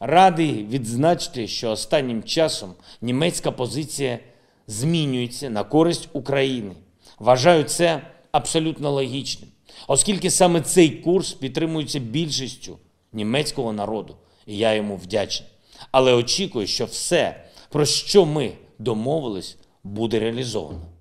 Радий відзначити, що останнім часом німецька позиція змінюється на користь України. Вважаю це абсолютно логічним, оскільки саме цей курс підтримується більшістю німецького народу, і я йому вдячний. Але очікую, що все, про що ми домовились, буде реалізовано.